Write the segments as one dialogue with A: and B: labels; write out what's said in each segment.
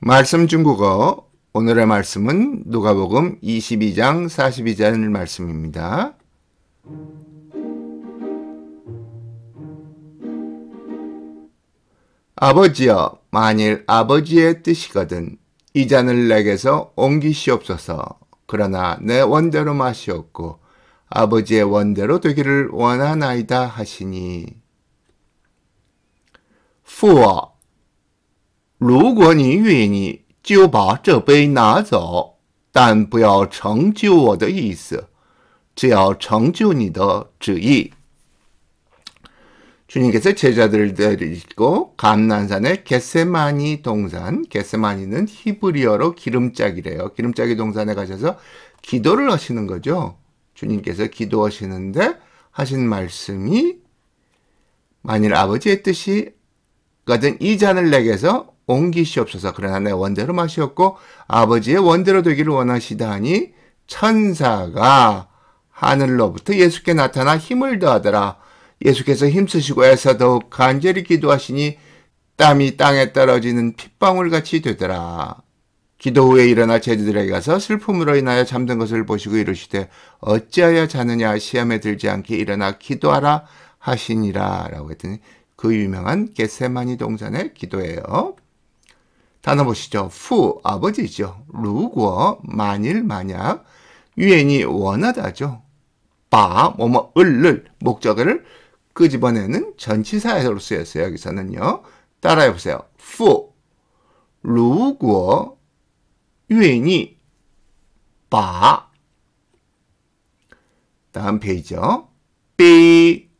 A: 말씀 중국어 오늘의 말씀은 누가복음 22장 42절 말씀입니다. 아버지여 만일 아버지의 뜻이거든 이 잔을 내게서 옮기시옵소서 그러나 내 원대로 마시옵고 아버지의 원대로 되기를 원하나이다 하시니 父啊如果你愿意，就把这杯拿走，但不要成就我的意思，只要成就你的旨意。” 주님께서 제자들을 데리고 감난산의 게세마니 동산, 게세마니는 히브리어로 기름짝이래요. 기름짝이 동산에 가셔서 기도를 하시는 거죠. 주님께서 기도하시는데 하신 말씀이 만일 아버지의 뜻이 거든 이 잔을 내게서 옮기시옵소서 그러나 내 원대로 마시옵고 아버지의 원대로 되기를 원하시다니 천사가 하늘로부터 예수께 나타나 힘을 더하더라 예수께서 힘쓰시고 해서 더욱 간절히 기도하시니 땀이 땅에 떨어지는 핏방울같이 되더라. 기도 후에 일어나 제자들에게 가서 슬픔으로 인하여 잠든 것을 보시고 이르시되 어찌하여 자느냐 시험에 들지 않게 일어나 기도하라 하시니라 라고 했더니 그 유명한 겟세마니 동산의 기도예요. 단어 보시죠. 후, 아버지죠. 루고, 만일, 만약. 유엔이 원하다죠. 바, 뭐뭐, 을을, 목적어 끄집어내는 전치사로 쓰였어요. 여기서는요. 따라해 보세요. 후, 루고, 유엔이 바. 다음 페이지죠. 삐,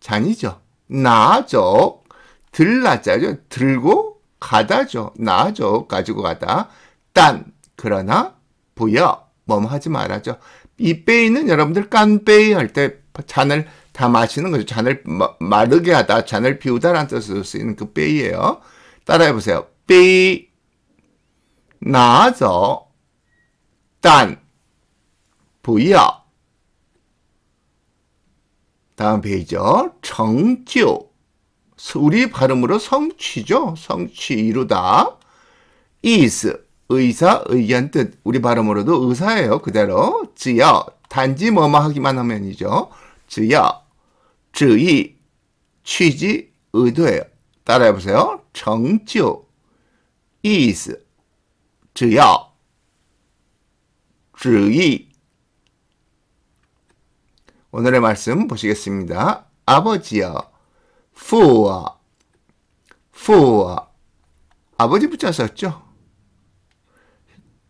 A: 잔이죠. 나죠. 들라자죠. 들고, 가다죠. 나죠. 가지고 가다. 딴. 그러나 부여. 뭐뭐 하지 말아죠. 이 빼이는 여러분들 깐빼이 할 때 잔을 다 마시는 거죠. 잔을 마, 마르게 하다, 잔을 비우다라는 뜻으로 쓰이는 그 빼이예요. 따라해 보세요. 빼이 나저 딴 부여 다음 페이지죠. 정교 우리 발음으로 성취죠. 성취 이루다. is 의사 의견 뜻 우리 발음으로도 의사예요. 그대로 지어 단지 뭐뭐 하기만 하면이죠. 지어 주의 취지 의도예요. 따라해 보세요. 정조 is 只要 주의 오늘의 말씀 보시겠습니다. 아버지여 for, for. 아버지 붙여 썼죠?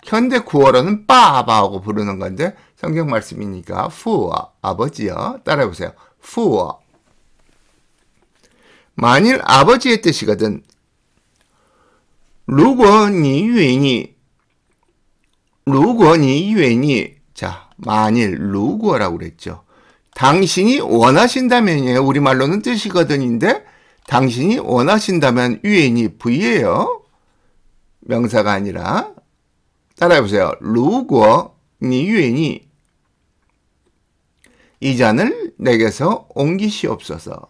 A: 현대 구어로는 빠바하고 부르는 건데 성경 말씀이니까 for 아버지요. 따라해 보세요. for 만일 아버지의 뜻이거든 如果你愿意如果你愿意자 만일 如果라고 그랬죠. 당신이 원하신다면이에요. 우리말로는 뜻이거든인데 당신이 원하신다면 위엔이 V예요. 명사가 아니라 따라해보세요. 如果你愿意이 잔을 내게서 옮기시옵소서.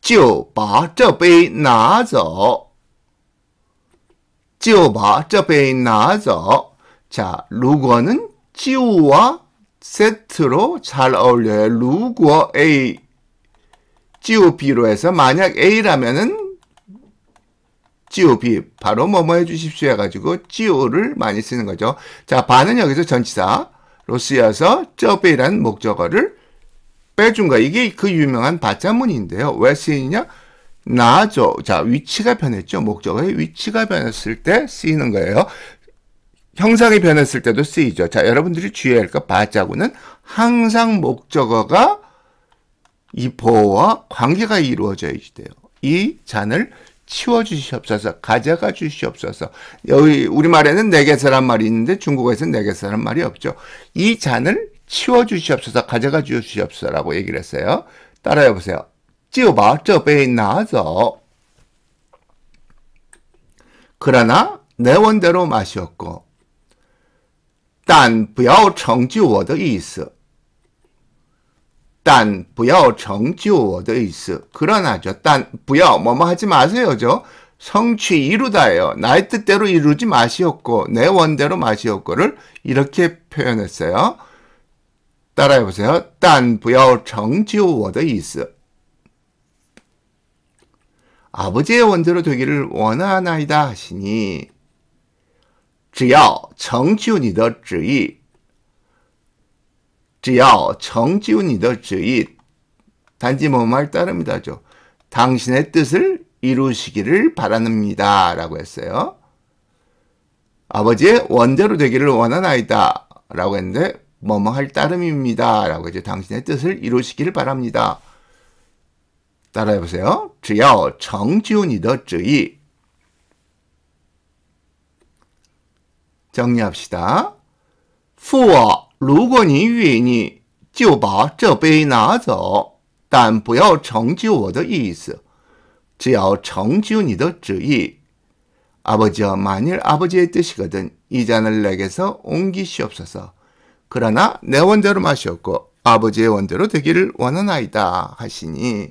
A: 就把这杯拿走.就把这杯拿走. 자, 如果는 就와 세트로 잘 어울려요. 루구 A GOB로 해서 만약 A라면은 GOB 바로 뭐뭐 해주십시오 해가지고 GO를 많이 쓰는 거죠. 자, 반은 여기서 전치사로 쓰여서 저베이라는 목적어를 빼준 거. 이게 그 유명한 바자문인데요. 왜 쓰이냐? 나죠. 자, 위치가 변했죠. 목적어의 위치가 변했을 때 쓰이는 거예요. 형상이 변했을 때도 쓰이죠. 자, 여러분들이 주의할 것 바자고는 항상 목적어가 이 보어와 관계가 이루어져야 돼요. 이 잔을 치워주시옵소서, 가져가 주시옵소서. 여기 우리말에는 내게서란 말이 있는데 중국어에서는 내게서란 말이 없죠. 이 잔을 치워주시옵소서, 가져가 주시옵소서라고 얘기를 했어요. 따라해 보세요. 찌우바, 저베이 나서. 그러나 내 원대로 마시었고 但不要成就我的意思。但不要成就我的意思. 그러나죠. 딴 부여 뭐뭐 하지 마세요죠. 성취 이루다요 나의 뜻대로 이루지 마시옵고 내 원대로 마시옵고를 이렇게 표현했어요. 따라해 보세요. 딴 부여 정지우 워더 이스. 아버지의 원대로 되기를 원하나이다 하시니 只要成就你的旨意，只要成就你的旨意，단지 뭐말 따릅니다죠. 당신의 뜻을 이루시기를 바라는니다 라고 했어요. 아버지의 원대로 되기를 원하나이다 라고 했는데 뭐뭐 뭐 할 따름입니다 라고 이제 당신의 뜻을 이루시기를 바랍니다. 따라해보세요. 只要成就你的旨意 정리합시다. 父啊如果你愿意就把这杯拿走但不要成就我的意思只要成就你的旨意 아버지여 만일 아버지의 뜻이거든 이 잔을 내게서 옮기시옵소서. 그러나 내 원대로 마시옵고 아버지의 원대로 되기를 원하나이다 하시니